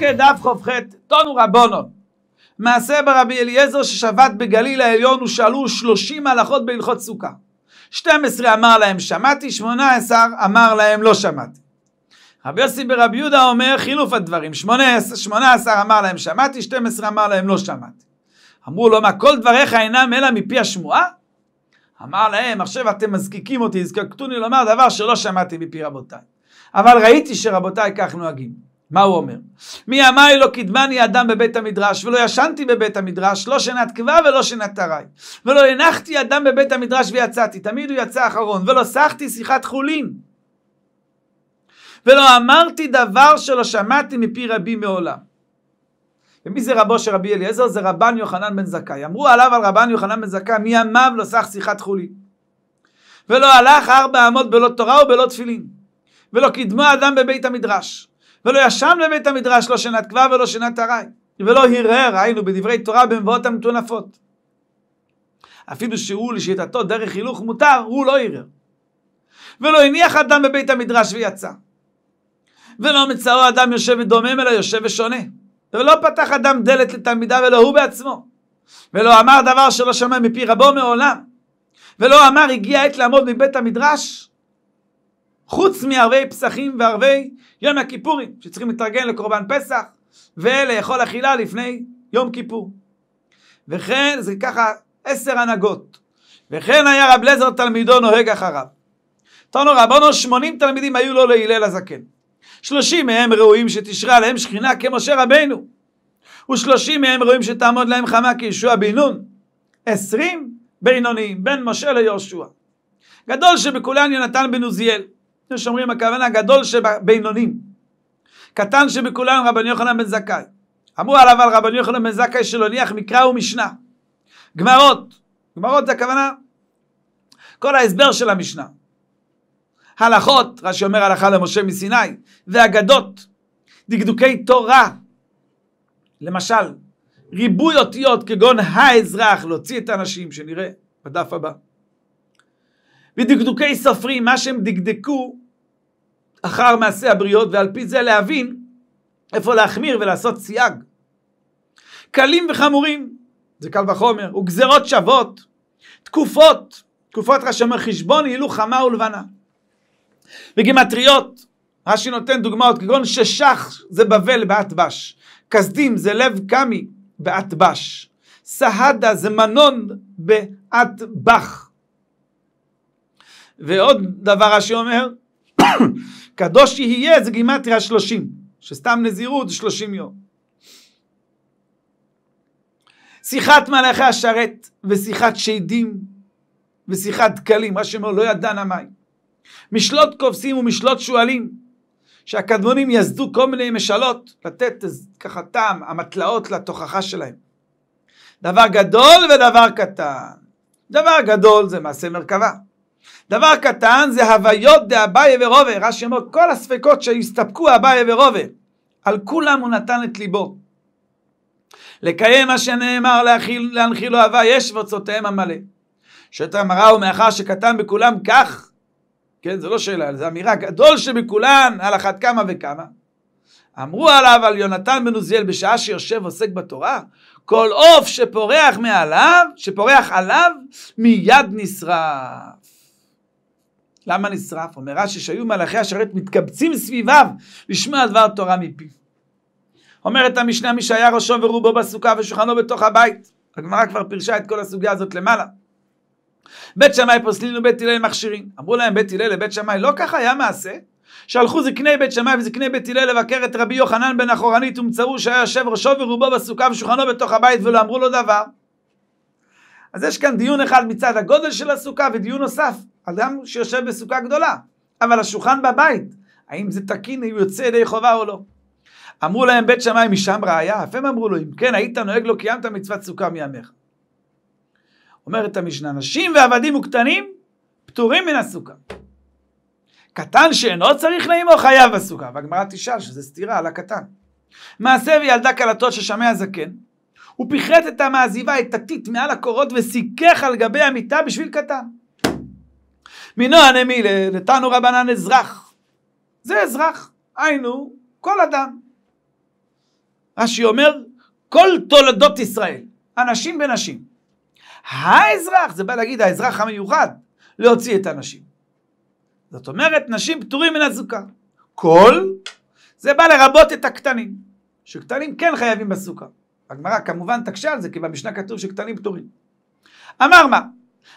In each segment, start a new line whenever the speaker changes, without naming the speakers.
פרקי דף ח"ח, תונו רבונו. מעשה ברבי אליעזר ששבת בגליל העליון ושאלו שלושים הלכות בהלכות סוכה. שתים עשרה אמר להם שמעתי, שמונה עשר אמר להם לא שמעתי. רבי יוסי ברבי יהודה אומר חילוף הדברים, שמונה עשר אמר להם שמעתי, שתים עשרה אמר להם לא שמעתי. אמרו לו מה כל דבריך אינם אלא מפי השמועה? אמר להם עכשיו אתם מזקיקים אותי, הזקקתוני לומר דבר שלא שמעתי מפי רבותיי. אבל ראיתי שרבותיי כך נוהגים. מה הוא אומר? מימיי לא קידמני אדם בבית המדרש, ולא ישנתי בבית המדרש, לא שנת קבע ולא שנת תרי. ולא הנחתי אדם בבית המדרש ויצאתי, תמיד הוא יצא אחרון, ולא סחתי שיחת חולין. ולא אמרתי דבר שלא שמעתי מפי רבי מעולם. ומי זה רבו של רבי אליעזר? זה רבן יוחנן בן זכאי. אמרו עליו על רבן יוחנן בן זכאי, מימיו לא סח שיחת חולין. ולא הלך ארבע אמות בלא תורה ובלא תפילין. ולא קידמו אדם בבית המדרש. ולא ישן בבית המדרש לא שנת כבר ולא שנת ארעי, ולא הרהר, היינו בדברי תורה במבואות המטונפות. אפילו שהוא לשיטתו דרך הילוך מותר, הוא לא הרהר. ולא הניח אדם בבית המדרש ויצא. ולא מצאו אדם יושב ודומם, אלא יושב ושונה. ולא פתח אדם דלת לתלמידיו, אלא הוא בעצמו. ולא אמר דבר שלא שמע מפי רבו מעולם. ולא אמר, הגיע העת לעמוד מבית המדרש, חוץ מערבי פסחים וערבי יום הכיפורים, שצריכים להתארגן לקורבן פסח ולאכול אכילה לפני יום כיפור. וכן, זה ככה עשר הנהגות. וכן היה רב לזר תלמידו נוהג אחריו. תנו רבונו, שמונים תלמידים היו לו להלל הזקן. שלושים מהם ראויים שתשרה עליהם שכינה כמשה רבנו. ושלושים מהם ראויים שתעמוד להם חמה כישוע בן נון. עשרים בינוניים, בין משה ליהושע. גדול שבכולן יונתן בן עוזיאל. זה שאומרים הכוונה הגדול שבינונים. קטן שבכולם רבן יוחנן בן זכאי. אמרו עליו על רבן יוחנן בן זכאי שלא ניח מקרא ומשנה. גמרות, גמרות זה הכוונה כל ההסבר של המשנה. הלכות, רש"י אומר הלכה למשה מסיני, ואגדות, דקדוקי תורה. למשל, ריבוי אותיות כגון האזרח, להוציא את האנשים, שנראה בדף הבא. ודקדוקי סופרים, מה שהם דקדקו אחר מעשה הבריות, ועל פי זה להבין איפה להחמיר ולעשות סייג. קלים וחמורים, זה קל וחומר, וגזרות שוות, תקופות, תקופות רש"י אומר חשבון יעילו חמה ולבנה. וגימטריות, רש"י נותן דוגמאות כגון ששח זה בבל באטבש, כסדים זה לב קמי באטבש, סהדה זה מנון באטבח. ועוד דבר רש"י אומר, קדוש יהיה זה גימטריה שלושים, שסתם נזירות זה שלושים יום. שיחת מלאכי השרת ושיחת שדים ושיחת דקלים, מה שאומר לא ידענה מים. משלות כובסים ומשלות שועלים, שהקדמונים יסדו כל מיני משלות, לתת ככה טעם, המטלאות לתוכחה שלהם. דבר גדול ודבר קטן. דבר גדול זה מעשה מרכבה. דבר קטן זה הוויות דאביי ורובה. רש"י אומר, כל הספקות שהסתפקו אביי ורובה, על כולם הוא נתן את ליבו. לקיים מה שנאמר להנחיל, להנחיל אהבה יש ורצותיהם המלא. שאת המראה הוא מאחר שקטן בכולם כך, כן, זו לא שאלה, זו אמירה, גדול שבכולן על אחת כמה וכמה. אמרו עליו על יונתן בן עוזיאל בשעה שיושב עוסק בתורה, כל עוף שפורח מעליו, שפורח עליו, מיד נשרף. למה נשרף? אומר רש"י שהיו מלאכי השרת מתקבצים סביביו לשמוע דבר תורה מפיו. אומרת המשנה מי שהיה ראשו ורובו בסוכה ושולחנו בתוך הבית. הגמרא כבר פירשה את כל הסוגיה הזאת למעלה. בית שמאי פוסלים ובית הלל מכשירים. אמרו להם בית הלל לבית שמאי לא ככה היה מעשה? שהלכו זקני בית שמאי וזקני בית הלל לבקר את רבי יוחנן בן אחורנית ומצאו שהיה יושב ראשו ורובו בסוכה ושולחנו בתוך הבית ולא אמרו לו דבר. אז יש כאן דיון אחד מצד הגודל של הסוכה ודיון נוסף, אדם שיושב בסוכה גדולה, אבל השולחן בבית, האם זה תקין, אם יוצא ידי חובה או לא. אמרו להם בית שמאי משם ראיה, אף הם אמרו לו, אם כן היית נוהג לו קיימת מצוות סוכה מימיך. אומרת המשנה, נשים ועבדים וקטנים פטורים מן הסוכה. קטן שאינו צריך לאמו חייב בסוכה, והגמרא תשאל שזה סתירה על הקטן. מעשה וילדה כלתו ששמע זקן, הוא פיחת את המעזיבה, את הטיט מעל הקורות, וסיכך על גבי המיטה בשביל קטן. מינו הנמי לתנו רבנן אזרח. זה אזרח, היינו, כל אדם. רש"י אומר, כל תולדות ישראל, אנשים ונשים. האזרח, זה בא להגיד האזרח המיוחד, להוציא את הנשים. זאת אומרת, נשים פטורים מן הסוכה. כל, זה בא לרבות את הקטנים, שקטנים כן חייבים בסוכה. הגמרא כמובן תקשה על זה, כי במשנה כתוב שקטנים פטורים. אמר מה?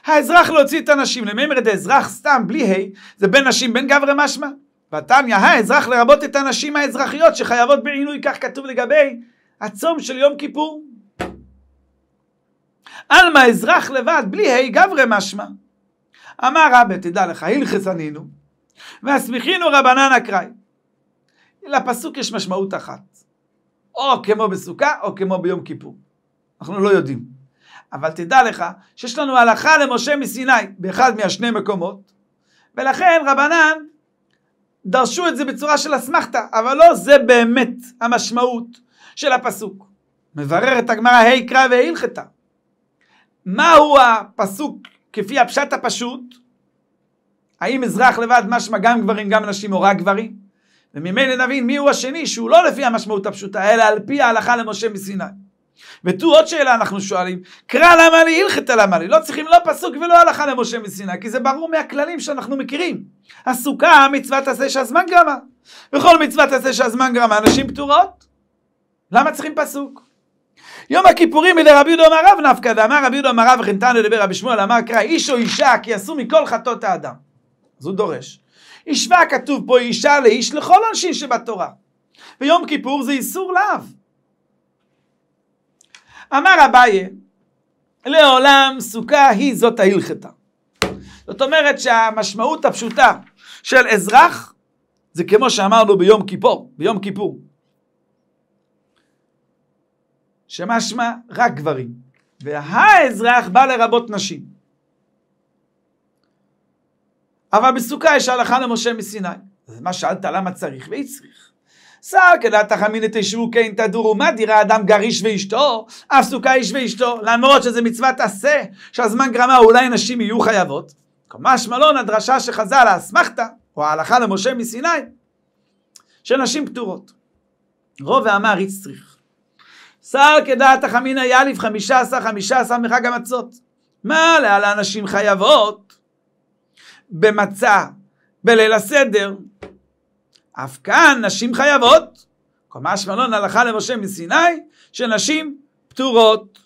האזרח להוציא את הנשים, למימר דאזרח סתם, בלי ה', זה בין נשים, בין גברי משמע. ותניא, האזרח לרבות את הנשים האזרחיות שחייבות בעינוי, כך כתוב לגבי הצום של יום כיפור. עלמא אזרח לבד, בלי ה' גברי משמע. אמר רבי, תדע לך, הילכס ענינו, והסמיכינו רבנן אקראי. לפסוק יש משמעות אחת. או כמו בסוכה או כמו ביום כיפור. אנחנו לא יודעים. אבל תדע לך שיש לנו הלכה למשה מסיני באחד מהשני מקומות, ולכן רבנן דרשו את זה בצורה של אסמכתה, אבל לא זה באמת המשמעות של הפסוק. מבררת הגמרא ה' קרא והלכתה. מהו הפסוק כפי הפשט הפשוט? האם אזרח לבד משמע גם גברים גם נשים או רק גברים? וממילא נבין מיהו השני, שהוא לא לפי המשמעות הפשוטה, אלא על פי ההלכה למשה מסיני. ותו עוד שאלה אנחנו שואלים, קרא למה לי, הלכתה למה לי, לא צריכים לא פסוק ולא הלכה למשה מסיני, כי זה ברור מהכללים שאנחנו מכירים. הסוכה, מצוות עשה שהזמן גרמה. וכל מצוות עשה שהזמן גרמה, הנשים פטורות. למה צריכים פסוק? יום הכיפורים אלה רבי יהודה אמר רב נפקא דאמר רבי יהודה אמר רב וכן תנו לדבר רבי שמואל אמר קרא איש או אישה כי עשו מכל חטאות האדם. אז הוא דורש. השווה כתוב פה אישה לאיש לכל אנשים שבתורה. ויום כיפור זה איסור לאו. אמר אביי, לעולם סוכה היא זאת ההלכתה. זאת אומרת שהמשמעות הפשוטה של אזרח זה כמו שאמרנו ביום כיפור, ביום כיפור. שמשמע רק גברים, והאזרח בא לרבות נשים. אבל בסוכה יש הלכה למשה מסיני. אז מה שאלת למה צריך ויצריך? שר כדעת תחמין תשבו כן תדורו, מה דירה אדם גר איש ואשתו? אף סוכה איש ואשתו, למרות שזה מצוות עשה, שהזמן גרמה אולי נשים יהיו חייבות. משמע לון הדרשה שחז"ל האסמכתא, או ההלכה למשה מסיני, שנשים פטורות. רוב ואמר יצריך. שר כדעת החמין היה ליב חמישה עשר חמישה עשר מחג המצות. מה להלן נשים חייבות? במצה, בליל הסדר. אף כאן נשים חייבות, כמשמע שמלון הלכה למשה מסיני, שנשים פטורות.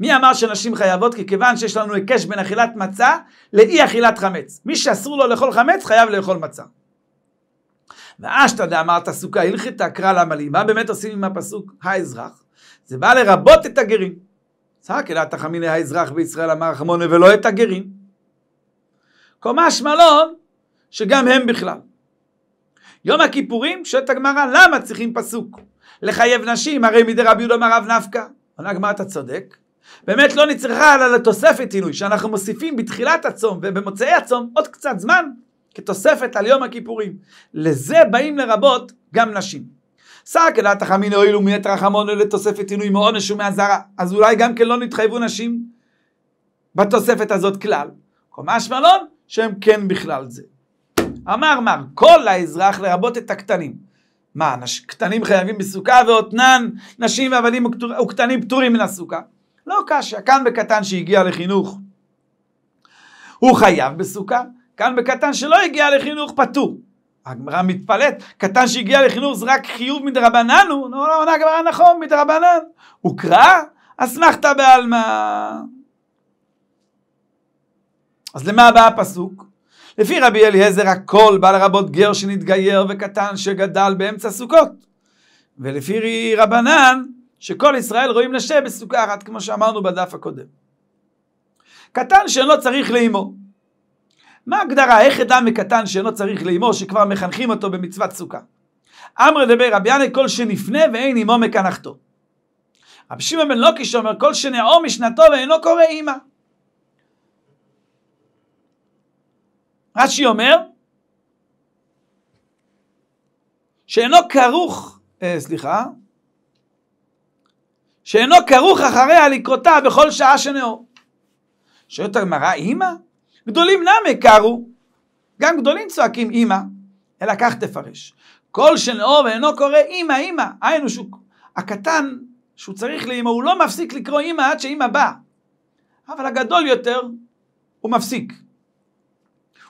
מי אמר שנשים חייבות? כי כיוון שיש לנו היקש בין אכילת מצה לאי אכילת חמץ. מי שאסור לו לאכול חמץ חייב לאכול מצה. ואשתא דאמרת סוכה הלכתה קרא לעמלי. מה באמת עושים עם הפסוק האזרח? זה בא לרבות את הגרים. צעק אלא תחמיני האזרח בישראל אמר חמונה ולא את הגרים. קומה מלון, שגם הם בכלל. יום הכיפורים, שואלת הגמרא, למה צריכים פסוק? לחייב נשים, הרי מדי רבי יהודה אמר רב נפקא. עונה הגמרא, אתה צודק. באמת לא נצרכה אלא לתוספת עינוי, שאנחנו מוסיפים בתחילת הצום ובמוצאי הצום עוד קצת זמן כתוספת על יום הכיפורים. לזה באים לרבות גם נשים. סער כדעת החמין הואיל ומית רחמונו לתוספת עינוי מעונש ומאזהרה. אז אולי גם כן לא נתחייבו נשים בתוספת הזאת כלל. קומה שמלון, שהם כן בכלל זה. אמר מר, כל האזרח לרבות את הקטנים. מה, נש... קטנים חייבים בסוכה ואותנן נשים ועבדים וקטנים פטורים מן הסוכה? לא קשה, כאן בקטן שהגיע לחינוך הוא חייב בסוכה, כאן בקטן שלא הגיע לחינוך פטור. הגמרא מתפלאת, קטן שהגיע לחינוך זה רק חיוב מדרבנן הוא, נו, לא, עונה לא, לא, הגמרא נכון, מדרבנן. הוא קרא, אסמכתא בעלמא. אז למה בא הפסוק? לפי רבי אליעזר הכל בא לרבות גר שנתגייר וקטן שגדל באמצע סוכות. ולפי רבנן, שכל ישראל רואים נשה בסוכה אחת, כמו שאמרנו בדף הקודם. קטן שאינו צריך לאימו. מה ההגדרה? איך אדם מקטן שאינו צריך לאימו, שכבר מחנכים אותו במצוות סוכה? אמרי דבי רבי ינא כל שנפנה ואין עמו מקנחתו. רבי שמעון בן לוקיש אומר כל שנעו משנתו ואינו קורא אימא. רש"י אומר שאינו כרוך, אה, סליחה, שאינו כרוך אחריה לקרותה בכל שעה שנאור. שואלת הגמרא, אימא? גדולים נמי קרו. גם גדולים צועקים אימא, אלא כך תפרש. כל שנאור ואינו קורא אימא, אימא. היינו שהוא, הקטן שהוא צריך לאמא, הוא לא מפסיק לקרוא אימא עד שאימא באה. אבל הגדול יותר, הוא מפסיק.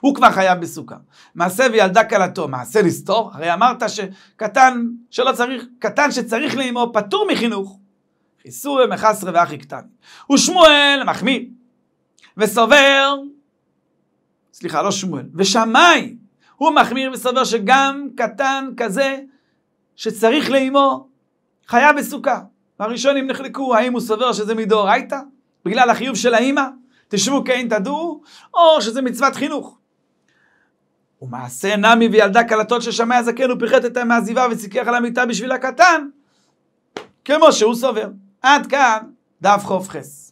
הוא כבר חייב בסוכה. מעשה וילדה כלתו, מעשה לסתור? הרי אמרת שקטן שלא צריך, קטן שצריך לאמו פטור מחינוך. חיסורי מחסרי ואחי קטן. ושמואל מחמיא וסובר, סליחה, לא שמואל, ושמאי, הוא מחמיר וסובר שגם קטן כזה שצריך לאמו חייב בסוכה. הראשונים נחלקו, האם הוא סובר שזה מדאורייתא? בגלל החיוב של האימא? תשבו כן תדעו, או שזה מצוות חינוך. ומעשה נמי וילדה קלטות ששמע הזקן ופיחת את המעזיבה וסיכך על המיטה בשביל הקטן, כמו שהוא סובר. עד כאן דף חופכס.